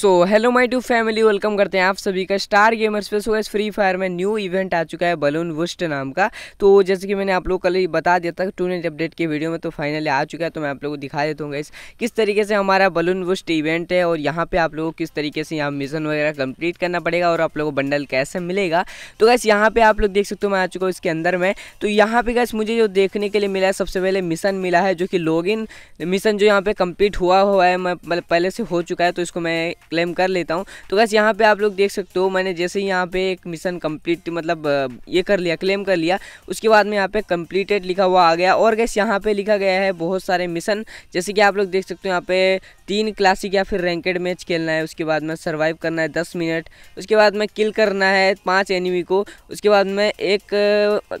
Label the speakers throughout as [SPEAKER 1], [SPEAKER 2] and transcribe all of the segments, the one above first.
[SPEAKER 1] so hello my to family welcome करते हैं आप सभी का स्टार गेमर्स पे सो गैस फ्री फायर में न्यू इवेंट आ चुका है बलून वुस्ट नाम का तो जैसे कि मैंने आप लोग कल ही बता दिया था टू नाइट अपडेट के वीडियो में तो फाइनली आ चुका है तो मैं आप लोगों को दिखा देता हूँ गैस किस तरीके से हमारा बलून वुस्ट इवेंट है और यहाँ पर आप लोगों को किस तरीके से यहाँ मिशन वगैरह कम्प्लीट करना पड़ेगा और आप लोगों को बंडल कैसे मिलेगा तो गैस यहाँ पर आप लोग देख सकते हो मैं आ चुका हूँ इसके अंदर में तो यहाँ पर गैस मुझे जो देखने के लिए मिला है सबसे पहले मिशन मिला है जो कि लॉग मिशन जो यहाँ पर कम्प्लीट हुआ हुआ है मतलब पहले से हो चुका है तो इसको मैं क्लेम कर लेता हूँ तो बस यहाँ पे आप लोग देख सकते हो मैंने जैसे ही यहाँ पे एक मिशन कंप्लीट मतलब ये कर लिया क्लेम कर लिया उसके बाद में यहाँ पे कंप्लीटेड लिखा हुआ आ गया और गैस यहाँ पे लिखा गया है बहुत सारे मिशन जैसे कि आप लोग देख सकते हो यहाँ पे तीन क्लासिक या फिर रैंकेड मैच खेलना है उसके बाद में सर्वाइव करना है दस मिनट उसके बाद में किल करना है पाँच एनिमी को उसके बाद में एक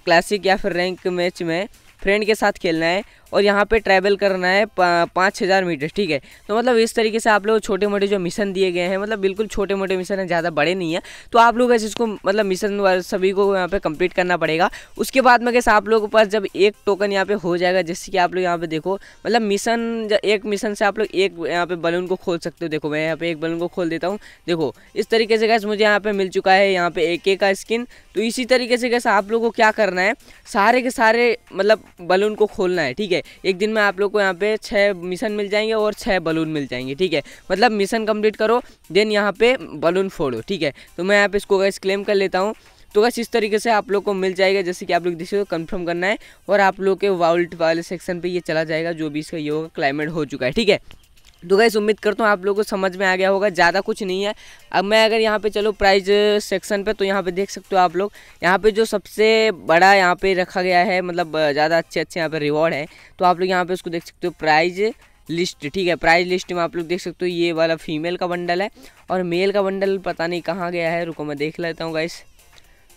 [SPEAKER 1] क्लासिक या फिर रैंक मैच में फ्रेंड के साथ खेलना है और यहाँ पे ट्रैवल करना है पाँच हज़ार मीटर ठीक है तो मतलब इस तरीके से आप लोग छोटे मोटे जो मिशन दिए गए हैं मतलब बिल्कुल छोटे मोटे मिशन हैं ज़्यादा बड़े नहीं हैं तो आप लोग ऐसे इसको मतलब मिशन सभी को यहाँ पर कंप्लीट करना पड़ेगा उसके बाद में कैसे आप लोगों के पास जब एक टोकन यहाँ पर हो जाएगा जैसे कि आप लोग यहाँ पर देखो मतलब मिशन एक मिशन से आप लोग एक यहाँ पर बलून को खोल सकते हो देखो मैं यहाँ पर एक बलून को खोल देता हूँ देखो इस तरीके से कैसे मुझे यहाँ पर मिल चुका है यहाँ पर एक का स्किन तो इसी तरीके से कैसे आप लोग को क्या करना है सारे के सारे मतलब बलून को खोलना है ठीक है है एक दिन में आप लोग को यहाँ पे छः मिशन मिल जाएंगे और छः बलून मिल जाएंगे ठीक है मतलब मिशन कंप्लीट करो देन यहाँ पे बलून फोड़ो ठीक है तो मैं यहाँ पे इसको गैस क्लेम कर लेता हूँ तो बस इस तरीके से आप लोग को मिल जाएगा जैसे कि आप लोग देखिए कंफर्म करना है और आप लोग के वाउल्ट वाले सेक्शन पे ये चला जाएगा जो भी इसका ये होगा क्लाइमेट हो चुका है ठीक है तो गैस उम्मीद करता हूँ आप लोगों को समझ में आ गया होगा ज़्यादा कुछ नहीं है अब मैं अगर यहाँ पे चलो प्राइस सेक्शन पे तो यहाँ पे देख सकते हो आप लोग यहाँ पे जो सबसे बड़ा यहाँ पे रखा गया है मतलब ज़्यादा अच्छे अच्छे यहाँ पे रिवॉर्ड है तो आप लोग यहाँ पे उसको देख सकते हो प्राइज लिस्ट ठीक है प्राइज लिस्ट में आप लोग देख सकते हो ये वाला फीमेल का बंडल है और मेल का बंडल पता नहीं कहाँ गया है रुको मैं देख लेता हूँ गाइस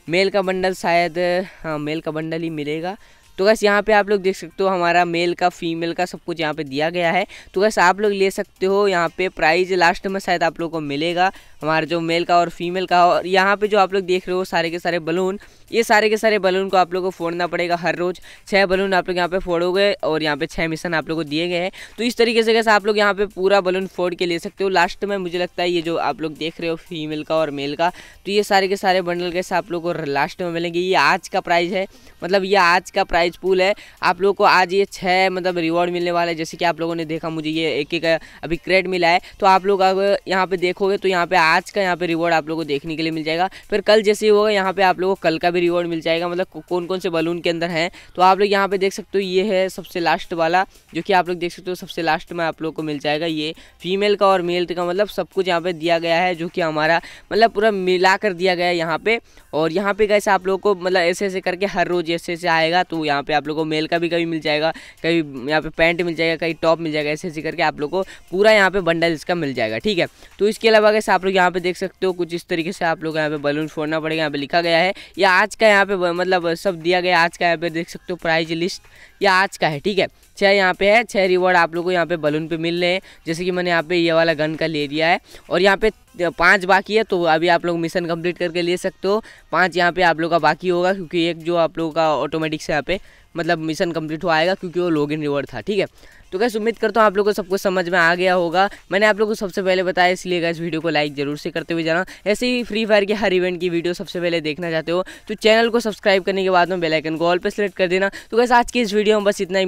[SPEAKER 1] मेल का बंडल शायद हाँ मेल का बंडल ही मिलेगा तो बस यहाँ पे आप लोग देख सकते हो हमारा मेल का फीमेल का सब कुछ यहाँ पे दिया गया है तो बस आप लोग ले सकते हो यहाँ पे प्राइज लास्ट में शायद आप लोग को मिलेगा हमारा जो मेल का और फीमेल का और यहाँ पे जो आप लोग देख रहे हो सारे के सारे बलून ये सारे के सारे बलून को आप लोग को फोड़ना पड़ेगा हर रोज़ छः बलून आप लोग यहाँ पे फोड़ोगे और यहाँ पे छः मिशन आप लोग को दिए गए हैं तो इस तरीके से कैसे आप लोग यहाँ पे पूरा बलून फोड़ के ले सकते हो लास्ट में मुझे लगता है ये जो आप लोग देख रहे हो फीमेल का और मेल का तो ये सारे के सारे बंडल कैसे आप लोग को लास्ट में मिलेंगे ये आज का प्राइज़ है मतलब ये आज का प्राइज़ प्राइज पूल है आप लोगों को आज ये छः मतलब रिवॉर्ड मिलने वाला है जैसे कि आप लोगों ने देखा मुझे ये एक एक अभी क्रेड मिला है तो आप लोग अब यहाँ पे देखोगे तो यहाँ पे आज का यहाँ पे रिवॉर्ड आप लोगों को देखने के लिए मिल जाएगा फिर कल जैसे होगा यहाँ पे आप लोगों को कल का भी रिवॉर्ड मिल जाएगा मतलब कौन कौन से बलून के अंदर हैं तो आप लोग यहाँ पे देख सकते हो ये है सबसे लास्ट वाला जो कि आप लोग देख सकते हो सबसे लास्ट में आप लोग को मिल जाएगा ये फीमेल का और मेल का मतलब सब कुछ यहाँ पे दिया गया है जो कि हमारा मतलब पूरा मिला दिया गया है यहाँ पे और यहाँ पे कैसे आप लोग को मतलब ऐसे ऐसे करके हर रोज ऐसे ऐसे आएगा तो यहाँ पे आप लोग को मेल का भी कभी मिल जाएगा कभी यहाँ पे पैंट मिल जाएगा कहीं टॉप मिल जाएगा ऐसे ऐसे करके आप लोग को पूरा यहाँ पे बंडल इसका मिल जाएगा ठीक है तो इसके अलावा कैसे आप लोग यहाँ पे देख सकते हो कुछ इस तरीके से आप लोग यहाँ पे बलून फोड़ना पड़ेगा यहाँ पे लिखा गया है या आज का यहाँ पे मतलब सब दिया गया आज का यहाँ पे देख सकते हो प्राइज लिस्ट या आज का है ठीक है छः यहाँ पे है छः रिवॉर्ड आप लोग को यहाँ पे बलून पे मिल रहे हैं जैसे कि मैंने यहाँ पे ये वाला गन का ले लिया है और यहाँ पे पाँच बाकी है तो अभी आप लोग मिशन कंप्लीट करके ले सकते हो पाँच यहाँ पे आप लोग का बाकी होगा क्योंकि एक जो आप लोगों का ऑटोमेटिक से यहाँ पे मतलब मिशन कंप्लीट हुआ आएगा क्योंकि वो लॉग इन रिवॉर्ड था ठीक है तो कैसे उम्मीद करता हूँ आप लोग को सब कुछ समझ में आ गया होगा मैंने आप लोग को सबसे पहले बताया इसलिए इस वीडियो को लाइक जरूर से करते हुए जाना ऐसे ही फ्री फायर के हर इवेंट की वीडियो सबसे पहले देखना चाहते हो तो चैनल को सब्सक्राइब करने के बाद में बेलाइकन को ऑल पर सेलेक्ट कर देना तो कैसे आज की इस वीडियो में बस इतना ही